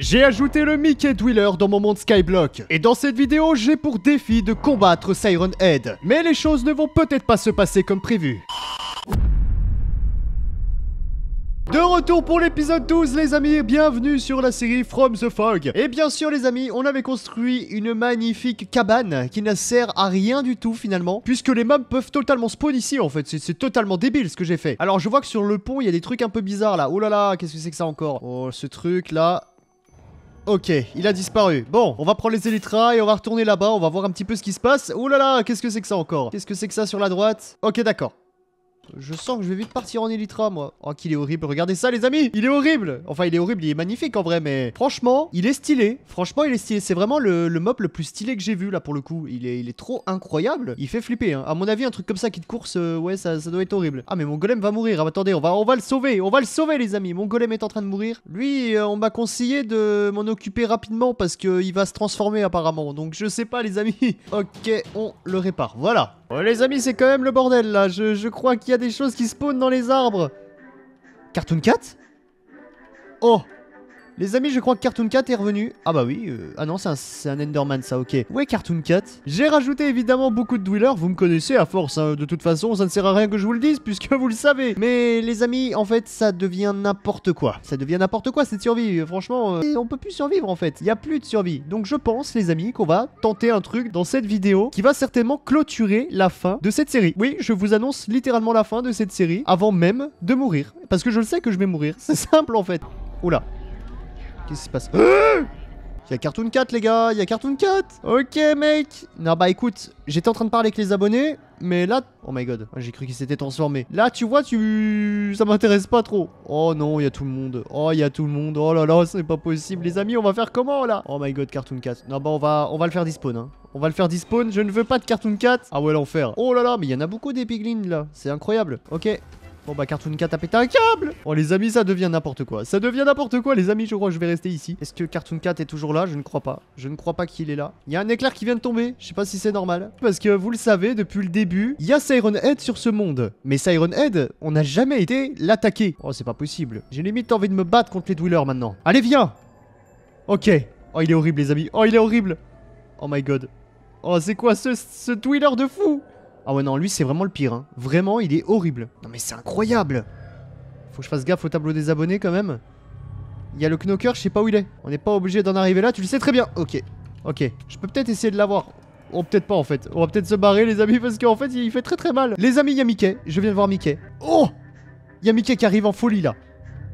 J'ai ajouté le Mickey Wheeler dans mon monde Skyblock, et dans cette vidéo, j'ai pour défi de combattre Siren Head. Mais les choses ne vont peut-être pas se passer comme prévu. De retour pour l'épisode 12 les amis bienvenue sur la série From the Fog Et bien sûr les amis, on avait construit une magnifique cabane qui ne sert à rien du tout finalement Puisque les mobs peuvent totalement spawn ici en fait, c'est totalement débile ce que j'ai fait Alors je vois que sur le pont il y a des trucs un peu bizarres là, oh là là, qu'est-ce que c'est que ça encore Oh ce truc là, Ok, il a disparu. Bon, on va prendre les élytras et on va retourner là-bas. On va voir un petit peu ce qui se passe. Oh là là, qu'est-ce que c'est que ça encore Qu'est-ce que c'est que ça sur la droite Ok, d'accord. Je sens que je vais vite partir en Elytra, moi. Oh, qu'il est horrible. Regardez ça, les amis. Il est horrible. Enfin, il est horrible. Il est magnifique en vrai, mais franchement, il est stylé. Franchement, il est stylé. C'est vraiment le, le, mob le plus stylé que j'ai vu là pour le coup. Il est, il est trop incroyable. Il fait flipper. Hein. À mon avis, un truc comme ça qui te course, euh, ouais, ça, ça, doit être horrible. Ah, mais mon golem va mourir. Ah, attendez, on va, on va le sauver. On va le sauver, les amis. Mon golem est en train de mourir. Lui, euh, on m'a conseillé de m'en occuper rapidement parce qu'il va se transformer apparemment. Donc, je sais pas, les amis. ok, on le répare. Voilà. Oh, les amis, c'est quand même le bordel là. Je, je crois qu'il y a des choses qui spawnent dans les arbres Cartoon Cat Oh les amis, je crois que Cartoon Cat est revenu. Ah bah oui, euh, ah non, c'est un, Enderman ça, ok. Ouais, Cartoon Cat. J'ai rajouté évidemment beaucoup de Dwellers, vous me connaissez à force, hein. de toute façon, ça ne sert à rien que je vous le dise, puisque vous le savez. Mais les amis, en fait, ça devient n'importe quoi. Ça devient n'importe quoi cette survie, euh, franchement, euh, on peut plus survivre en fait. Il n'y a plus de survie. Donc je pense, les amis, qu'on va tenter un truc dans cette vidéo qui va certainement clôturer la fin de cette série. Oui, je vous annonce littéralement la fin de cette série, avant même de mourir. Parce que je le sais que je vais mourir, c'est simple en fait. Oula. Qu'est-ce qui se passe Il y a Cartoon 4, les gars Il y a Cartoon 4 Ok, mec Non, bah écoute, j'étais en train de parler avec les abonnés, mais là... Oh my god, j'ai cru qu'il s'était transformé. Là, tu vois, tu... Ça m'intéresse pas trop. Oh non, il y a tout le monde. Oh, il y a tout le monde. Oh là là, c'est pas possible. Les amis, on va faire comment, là Oh my god, Cartoon 4. Non, bah on va, on va le faire dispawn, hein. On va le faire dispawn. Je ne veux pas de Cartoon 4. Ah ouais, l'enfer. Oh là là, mais il y en a beaucoup des piglins, là. C'est incroyable. Ok, Bon bah Cartoon Cat a pété un câble Oh les amis ça devient n'importe quoi. Ça devient n'importe quoi les amis je crois que je vais rester ici. Est-ce que Cartoon Cat est toujours là Je ne crois pas. Je ne crois pas qu'il est là. Il y a un éclair qui vient de tomber. Je sais pas si c'est normal. Parce que vous le savez depuis le début il y a Siren Head sur ce monde. Mais Siren Head on n'a jamais été l'attaquer. Oh c'est pas possible. J'ai limite envie de me battre contre les Dwellers maintenant. Allez viens Ok. Oh il est horrible les amis. Oh il est horrible. Oh my god. Oh c'est quoi ce, ce de fou ah ouais, non, lui, c'est vraiment le pire. Hein. Vraiment, il est horrible. Non, mais c'est incroyable. Faut que je fasse gaffe au tableau des abonnés quand même. Il y a le knocker, je sais pas où il est. On n'est pas obligé d'en arriver là, tu le sais très bien. Ok, ok. Je peux peut-être essayer de l'avoir. Oh, peut-être pas en fait. On va peut-être se barrer, les amis, parce qu'en fait, il fait très très mal. Les amis, il y a Mickey. Je viens de voir Mickey. Oh Il y a Mickey qui arrive en folie là.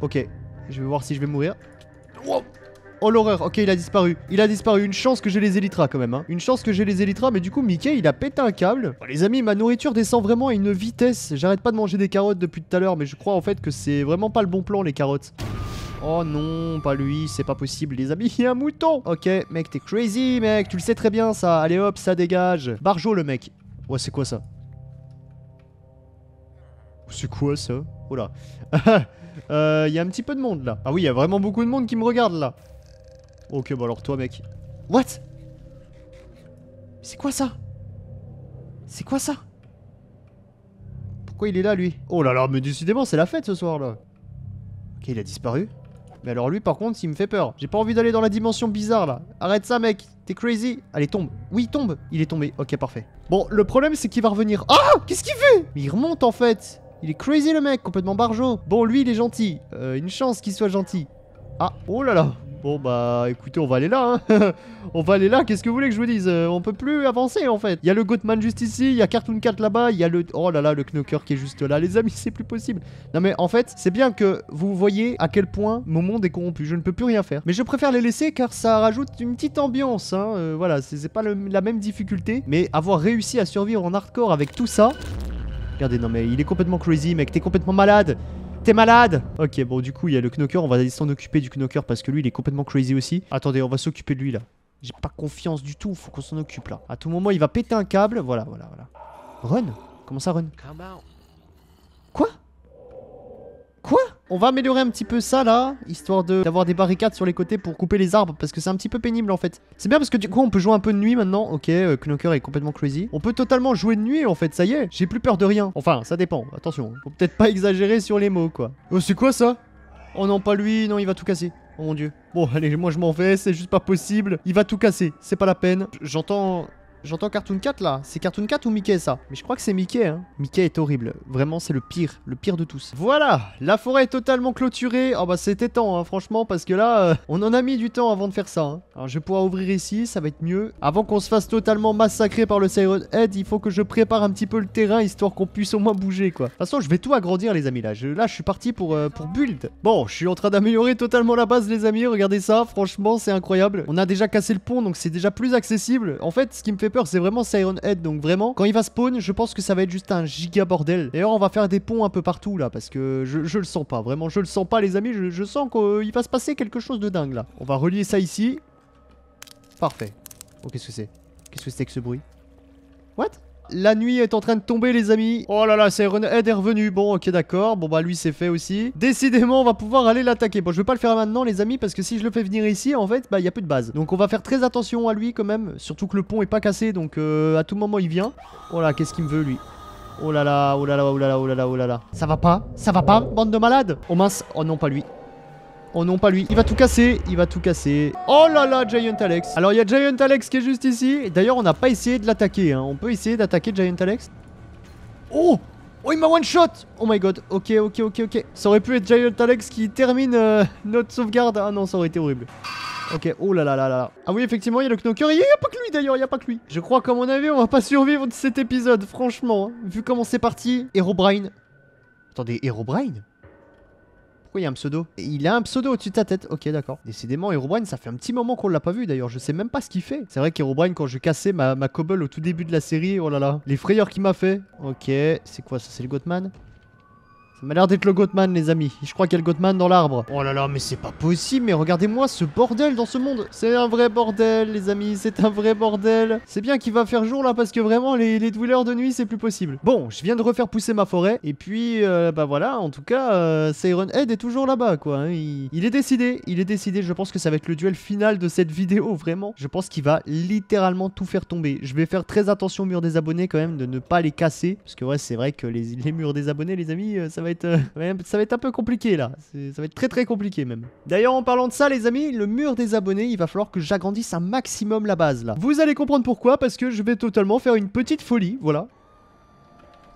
Ok, je vais voir si je vais mourir. Oh! Oh l'horreur, ok il a disparu. Il a disparu, une chance que j'ai les élytras quand même. Hein. Une chance que j'ai les élytras, mais du coup Mickey il a pété un câble. les amis, ma nourriture descend vraiment à une vitesse. J'arrête pas de manger des carottes depuis tout à l'heure, mais je crois en fait que c'est vraiment pas le bon plan les carottes. Oh non, pas lui, c'est pas possible, les amis, il y a un mouton Ok, mec, t'es crazy, mec, tu le sais très bien, ça. Allez hop, ça dégage. Barjo, le mec. Ouais, c'est quoi ça C'est quoi ça Oh là euh, Il y a un petit peu de monde, là. Ah oui, il y a vraiment beaucoup de monde qui me regarde, là. Ok, bon bah alors toi, mec. What C'est quoi ça C'est quoi ça Pourquoi il est là, lui Oh là là, mais décidément, c'est la fête ce soir, là. Ok, il a disparu. Mais alors lui, par contre, il me fait peur. J'ai pas envie d'aller dans la dimension bizarre, là. Arrête ça, mec. T'es crazy. Allez, tombe. Oui, tombe. Il est tombé. Ok, parfait. Bon, le problème, c'est qu'il va revenir. Ah Qu'est-ce qu'il fait Mais il remonte, en fait. Il est crazy, le mec. Complètement barjo. Bon, lui, il est gentil. Euh, une chance qu'il soit gentil. Ah, oh là là. Bon bah écoutez on va aller là hein. On va aller là qu'est-ce que vous voulez que je vous dise euh, On peut plus avancer en fait Il y a le Goatman juste ici, il y a Cartoon Cat là-bas, il y a le... Oh là là le Knocker qui est juste là les amis c'est plus possible Non mais en fait c'est bien que vous voyez à quel point mon monde est corrompu Je ne peux plus rien faire Mais je préfère les laisser car ça rajoute une petite ambiance hein. euh, Voilà c'est pas la même difficulté Mais avoir réussi à survivre en hardcore avec tout ça Regardez non mais il est complètement crazy mec t'es complètement malade T'es malade Ok, bon, du coup, il y a le knocker. On va s'en occuper du knocker parce que lui, il est complètement crazy aussi. Attendez, on va s'occuper de lui, là. J'ai pas confiance du tout. Faut qu'on s'en occupe, là. À tout moment, il va péter un câble. Voilà, voilà, voilà. Run Comment ça, run Quoi Quoi on va améliorer un petit peu ça là, histoire d'avoir des barricades sur les côtés pour couper les arbres, parce que c'est un petit peu pénible en fait. C'est bien parce que du coup on peut jouer un peu de nuit maintenant, ok, euh, Knocker est complètement crazy. On peut totalement jouer de nuit en fait, ça y est, j'ai plus peur de rien. Enfin, ça dépend, attention, faut peut-être pas exagérer sur les mots quoi. Oh c'est quoi ça Oh non, pas lui, non il va tout casser. Oh mon dieu. Bon allez, moi je m'en vais, c'est juste pas possible. Il va tout casser, c'est pas la peine. J'entends J'entends Cartoon Cat là. C'est Cartoon Cat ou Mickey ça Mais je crois que c'est Mickey. Hein. Mickey est horrible. Vraiment, c'est le pire. Le pire de tous. Voilà La forêt est totalement clôturée. Oh bah c'était temps, hein, franchement, parce que là, euh, on en a mis du temps avant de faire ça. Hein. Alors je vais pouvoir ouvrir ici, ça va être mieux. Avant qu'on se fasse totalement massacrer par le Siren Head, il faut que je prépare un petit peu le terrain, histoire qu'on puisse au moins bouger, quoi. De toute façon, je vais tout agrandir, les amis, là. Je, là, je suis parti pour, euh, pour build. Bon, je suis en train d'améliorer totalement la base, les amis. Regardez ça, franchement, c'est incroyable. On a déjà cassé le pont, donc c'est déjà plus accessible. En fait, ce qui me fait c'est vraiment Siren Head. Donc vraiment, quand il va spawn, je pense que ça va être juste un giga bordel. D'ailleurs, on va faire des ponts un peu partout là, parce que je, le sens pas. Vraiment, je le sens pas, les amis. Je, sens qu'il va se passer quelque chose de dingue là. On va relier ça ici. Parfait. Oh, qu'est-ce que c'est Qu'est-ce que c'est que ce bruit What la nuit est en train de tomber les amis. Oh là là, c'est Head est revenu. Bon, ok, d'accord. Bon bah lui c'est fait aussi. Décidément, on va pouvoir aller l'attaquer. Bon, je vais pas le faire maintenant les amis parce que si je le fais venir ici, en fait, bah il y a plus de base. Donc on va faire très attention à lui quand même, surtout que le pont est pas cassé donc euh, à tout moment il vient. Oh là, qu'est-ce qu'il me veut lui Oh là là, oh là là, oh là là, oh là là, oh là là. Ça va pas Ça va pas, bande de malades Oh mince, oh non, pas lui. Oh non, pas lui. Il va tout casser. Il va tout casser. Oh là là, Giant Alex. Alors, il y a Giant Alex qui est juste ici. D'ailleurs, on n'a pas essayé de l'attaquer. Hein. On peut essayer d'attaquer Giant Alex. Oh Oh, il m'a one shot Oh my god. Ok, ok, ok, ok. Ça aurait pu être Giant Alex qui termine euh, notre sauvegarde. Ah non, ça aurait été horrible. Ok, oh là là là là. Ah oui, effectivement, il y a le knocker. Il n'y a pas que lui d'ailleurs, il n'y a pas que lui. Je crois qu'à mon avis, on va pas survivre de cet épisode, franchement. Hein. Vu comment c'est parti, Brian. Attendez, Brain pourquoi il y a un pseudo Il a un pseudo au-dessus de ta tête. Ok, d'accord. Décidément, Herobrine, ça fait un petit moment qu'on l'a pas vu d'ailleurs. Je sais même pas ce qu'il fait. C'est vrai qu'Herobrine, quand je cassais ma, cobble au tout début de la série, oh là là. Les frayeurs qu'il m'a fait. Ok, c'est quoi ça C'est le Gotman m'a l'air d'être le Goatman, les amis. Je crois qu'il y a le Goatman dans l'arbre. Oh là là, mais c'est pas possible, mais regardez-moi ce bordel dans ce monde. C'est un vrai bordel, les amis, c'est un vrai bordel. C'est bien qu'il va faire jour là, parce que vraiment, les, les douleurs de nuit, c'est plus possible. Bon, je viens de refaire pousser ma forêt, et puis, euh, bah voilà, en tout cas, euh, Siren Head est toujours là-bas, quoi. Hein. Il, est décidé, il est décidé. Je pense que ça va être le duel final de cette vidéo, vraiment. Je pense qu'il va littéralement tout faire tomber. Je vais faire très attention au mur des abonnés, quand même, de ne pas les casser, parce que ouais, c'est vrai que les, les murs des abonnés, les amis, euh, ça va euh, ça va être un peu compliqué là. Ça va être très très compliqué même. D'ailleurs, en parlant de ça, les amis, le mur des abonnés, il va falloir que j'agrandisse un maximum la base là. Vous allez comprendre pourquoi, parce que je vais totalement faire une petite folie, voilà.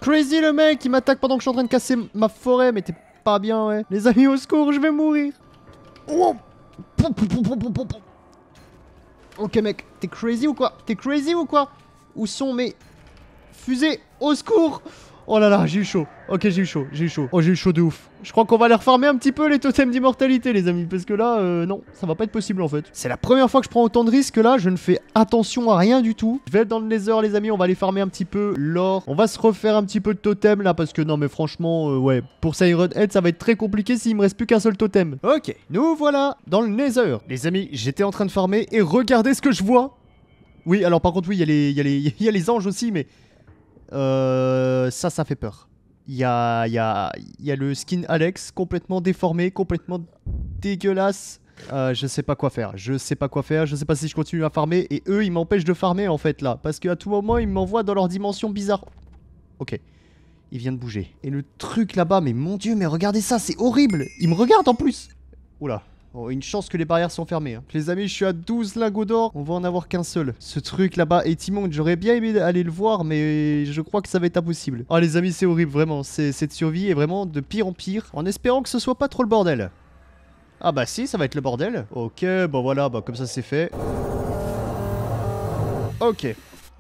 Crazy le mec, il m'attaque pendant que je suis en train de casser ma forêt, mais t'es pas bien, ouais. Les amis, au secours, je vais mourir. Ok mec, t'es crazy ou quoi T'es crazy ou quoi Où sont mes fusées Au secours Oh là là, j'ai eu chaud. Ok, j'ai eu chaud, j'ai eu chaud. Oh, j'ai eu chaud de ouf. Je crois qu'on va aller refarmer un petit peu les totems d'immortalité, les amis. Parce que là, euh, non, ça va pas être possible en fait. C'est la première fois que je prends autant de risques là. Je ne fais attention à rien du tout. Je vais être dans le nether, les amis. On va aller farmer un petit peu l'or. On va se refaire un petit peu de totem là. Parce que non, mais franchement, euh, ouais. Pour Siren Head, ça va être très compliqué s'il me reste plus qu'un seul totem. Ok, nous voilà dans le nether. Les amis, j'étais en train de farmer et regardez ce que je vois. Oui, alors par contre, oui, il y a les anges aussi, mais euh, ça, ça fait peur. Il y a, y, a, y a le skin Alex complètement déformé, complètement dégueulasse. Euh, je sais pas quoi faire, je sais pas quoi faire, je sais pas si je continue à farmer, et eux ils m'empêchent de farmer en fait là, parce qu'à tout moment ils m'envoient dans leur dimension bizarre. Ok, il vient de bouger. Et le truc là-bas, mais mon dieu, mais regardez ça, c'est horrible Il me regarde en plus Oula, Oh, une chance que les barrières sont fermées. Hein. Les amis, je suis à 12 lingots d'or. On va en avoir qu'un seul. Ce truc là-bas est immonde. J'aurais bien aimé aller le voir, mais je crois que ça va être impossible. ah les amis, c'est horrible, vraiment. Cette survie est vraiment de pire en pire. En espérant que ce soit pas trop le bordel. Ah bah si, ça va être le bordel. Ok, bon voilà, bah comme ça c'est fait. Ok.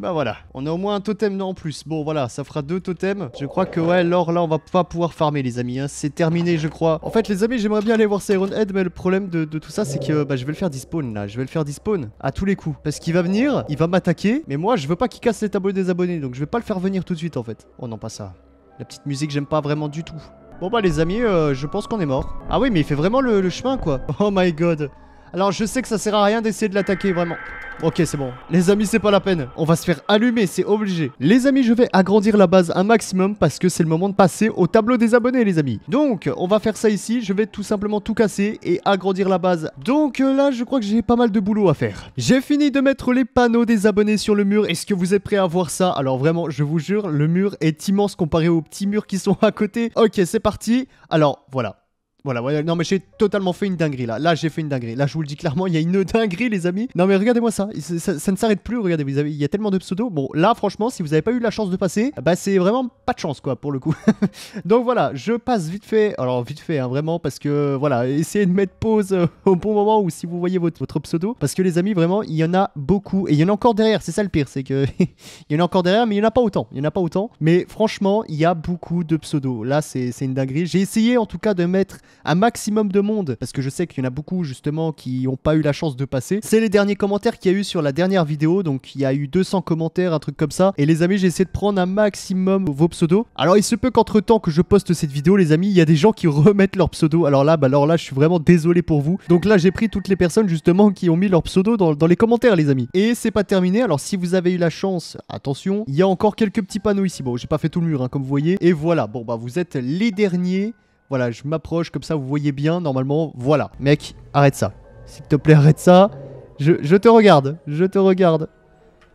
Bah voilà, on a au moins un totem en plus. Bon voilà, ça fera deux totems. Je crois que ouais, l'or là, on va pas pouvoir farmer les amis. Hein. C'est terminé je crois. En fait les amis, j'aimerais bien aller voir Siren Head, mais le problème de, tout ça, c'est que bah, je vais le faire dispawn là. Je vais le faire dispawn à tous les coups. Parce qu'il va venir, il va m'attaquer, mais moi je veux pas qu'il casse les tableaux des abonnés, donc je vais pas le faire venir tout de suite en fait. Oh non, pas ça. La petite musique, j'aime pas vraiment du tout. Bon bah les amis, euh, je pense qu'on est mort. Ah oui, mais il fait vraiment le chemin quoi. Oh my god. Alors je sais que ça sert à rien d'essayer de l'attaquer vraiment. Ok c'est bon. Les amis c'est pas la peine. On va se faire allumer c'est obligé. Les amis je vais agrandir la base un maximum parce que c'est le moment de passer au tableau des abonnés les amis. Donc on va faire ça ici. Je vais tout simplement tout casser et agrandir la base. Donc euh, là je crois que j'ai pas mal de boulot à faire. J'ai fini de mettre les panneaux des abonnés sur le mur. Est-ce que vous êtes prêts à voir ça Alors vraiment je vous jure le mur est immense comparé aux petits murs qui sont à côté. Ok c'est parti. Alors voilà. Voilà, non mais j'ai totalement fait une dinguerie là. Là j'ai fait une dinguerie. Là je vous le dis clairement, il y a une dinguerie les amis. Non mais regardez-moi ça. ça. ne s'arrête plus. Regardez, vous il y a tellement de pseudos. Bon là franchement, si vous n'avez pas eu la chance de passer, bah c'est vraiment pas de chance quoi pour le coup. Donc voilà, je passe vite fait. Alors vite fait hein, vraiment parce que voilà, essayez de mettre pause euh, au bon moment ou si vous voyez votre, votre pseudo. Parce que les amis vraiment, il y en a beaucoup et il y en a encore derrière. C'est ça le pire, c'est que il y en a encore derrière, mais il n'y en a pas autant. Il y en a pas autant. Mais franchement, il y a beaucoup de pseudos. Là c'est une dinguerie. J'ai essayé en tout cas de mettre un maximum de monde, parce que je sais qu'il y en a beaucoup justement qui n'ont pas eu la chance de passer. C'est les derniers commentaires qu'il y a eu sur la dernière vidéo, donc il y a eu 200 commentaires, un truc comme ça. Et les amis, j'ai essayé de prendre un maximum vos pseudos. Alors il se peut qu'entre temps que je poste cette vidéo, les amis, il y a des gens qui remettent leur pseudo. Alors là, bah alors là, je suis vraiment désolé pour vous. Donc là, j'ai pris toutes les personnes justement qui ont mis leur pseudo dans, les commentaires, les amis. Et c'est pas terminé. Alors si vous avez eu la chance, attention, il y a encore quelques petits panneaux ici. Bon, j'ai pas fait tout le mur, hein, comme vous voyez. Et voilà. Bon bah vous êtes les derniers voilà, je m'approche comme ça, vous voyez bien, normalement, voilà. Mec, arrête ça. S'il te plaît, arrête ça. Je, te regarde, je te regarde.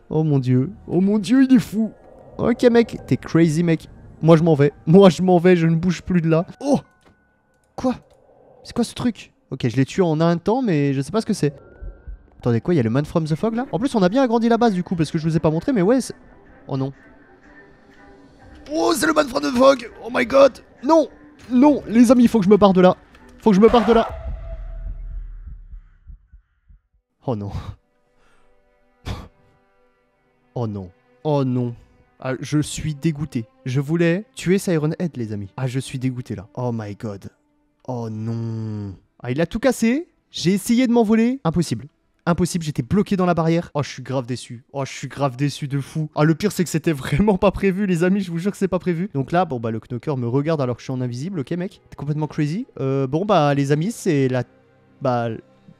Oh mon dieu, oh mon dieu, il est fou. Ok mec, t'es crazy mec. Moi je m'en vais, moi je m'en vais, je ne bouge plus de là. Oh Quoi C'est quoi ce truc Ok, je l'ai tué en un temps, mais je sais pas ce que c'est. Attendez, quoi, il y a le Man From The Fog là En plus, on a bien agrandi la base du coup, parce que je vous ai pas montré, mais ouais, Oh non. Oh, c'est le Man From The Fog Oh my god Non non, les amis, faut que je me barre de là. Faut que je me barre de là. Oh non. Oh non. Oh non. Ah, je suis dégoûté. Je voulais tuer Siren Head, les amis. Ah, je suis dégoûté là. Oh my god. Oh non. Ah, il a tout cassé. J'ai essayé de m'envoler. Impossible impossible, j'étais bloqué dans la barrière. Oh, je suis grave déçu. Oh, je suis grave déçu de fou. Ah, le pire, c'est que c'était vraiment pas prévu, les amis, je vous jure que c'est pas prévu. Donc là, bon, bah, le knocker me regarde alors que je suis en invisible, ok, mec T'es complètement crazy. Euh, bon, bah, les amis, c'est la. Bah,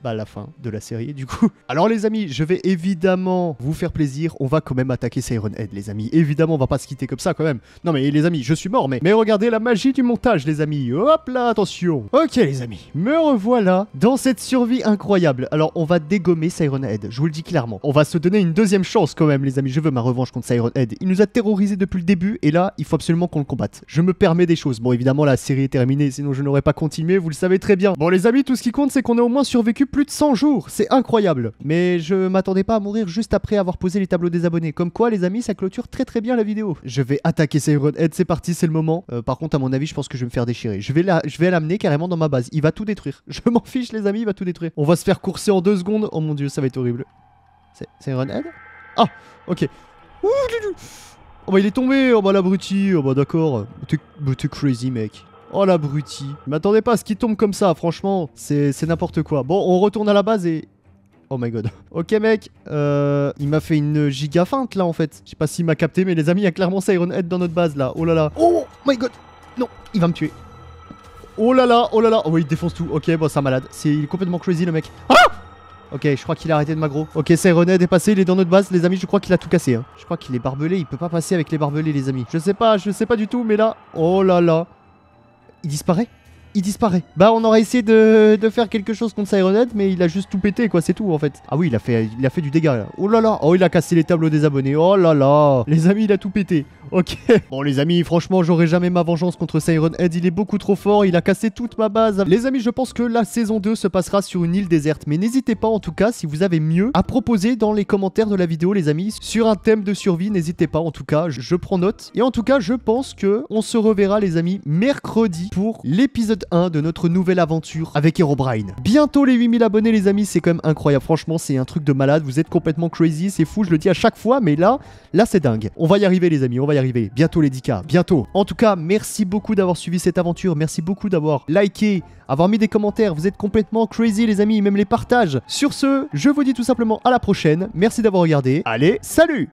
bah, la fin de la série du coup. Alors les amis, je vais évidemment vous faire plaisir, on va quand même attaquer Siren Head les amis. Évidemment, on va pas se quitter comme ça quand même. Non mais les amis, je suis mort mais mais regardez la magie du montage les amis. Hop là, attention. OK les amis, me revoilà dans cette survie incroyable. Alors on va dégommer Siren Head, je vous le dis clairement. On va se donner une deuxième chance quand même les amis. Je veux ma revanche contre Siren Head. Il nous a terrorisé depuis le début et là, il faut absolument qu'on le combatte. Je me permets des choses. Bon évidemment, la série est terminée, sinon je n'aurais pas continué, vous le savez très bien. Bon les amis, tout ce qui compte c'est qu'on a au moins survécu plus de 100 jours, c'est incroyable. Mais je m'attendais pas à mourir juste après avoir posé les tableaux des abonnés. Comme quoi, les amis, ça clôture très très bien la vidéo. Je vais attaquer Head, c'est parti, c'est le moment. Euh, par contre, à mon avis, je pense que je vais me faire déchirer. Je vais la... je vais l'amener carrément dans ma base. Il va tout détruire. Je m'en fiche, les amis, il va tout détruire. On va se faire courser en deux secondes. Oh mon dieu, ça va être horrible. C'est Head Ah, ok. Oh bah il est tombé, oh bah l'abruti, oh bah d'accord. T'es crazy mec. Oh l'abruti. Je m'attendais pas à ce qu'il tombe comme ça, franchement. C'est n'importe quoi. Bon, on retourne à la base et... Oh my god. Ok mec, euh, il m'a fait une giga feinte là en fait. Je sais pas s'il m'a capté mais les amis, il y a clairement Siren Head dans notre base là. Oh là là. Oh my god. Non, il va me tuer. Oh là là, oh là là. Oh oui, il défonce tout. Ok, bon, c'est malade. C'est il est complètement crazy le mec. Ah Ok, je crois qu'il a arrêté de magro. Ok, Siren Head est passé, il est dans notre base, les amis, je crois qu'il a tout cassé. Hein. Je crois qu'il est barbelé, il peut pas passer avec les barbelés, les amis. Je sais pas, je sais pas du tout, mais là... Oh là là il disparaît il disparaît. Bah, on aurait essayé de, faire quelque chose contre Head mais il a juste tout pété, quoi, c'est tout en fait. Ah oui, il a fait, il a fait du dégât là. Oh là là, oh, il a cassé les tableaux des abonnés. Oh là là, les amis, il a tout pété. Ok. Bon, les amis, franchement, j'aurai jamais ma vengeance contre Head Il est beaucoup trop fort, il a cassé toute ma base. Les amis, je pense que la saison 2 se passera sur une île déserte, mais n'hésitez pas en tout cas, si vous avez mieux, à proposer dans les commentaires de la vidéo, les amis, sur un thème de survie. N'hésitez pas, en tout cas, je, je prends note. Et en tout cas, je pense que on se reverra, les amis, mercredi pour l'épisode de notre nouvelle aventure avec Herobrine. Bientôt les 8000 abonnés les amis, c'est quand même incroyable, franchement c'est un truc de malade, vous êtes complètement crazy, c'est fou, je le dis à chaque fois, mais là, là c'est dingue. On va y arriver les amis, on va y arriver, bientôt les 10K, bientôt. En tout cas, merci beaucoup d'avoir suivi cette aventure, merci beaucoup d'avoir liké, avoir mis des commentaires, vous êtes complètement crazy les amis, même les partages. Sur ce, je vous dis tout simplement à la prochaine, merci d'avoir regardé, allez, salut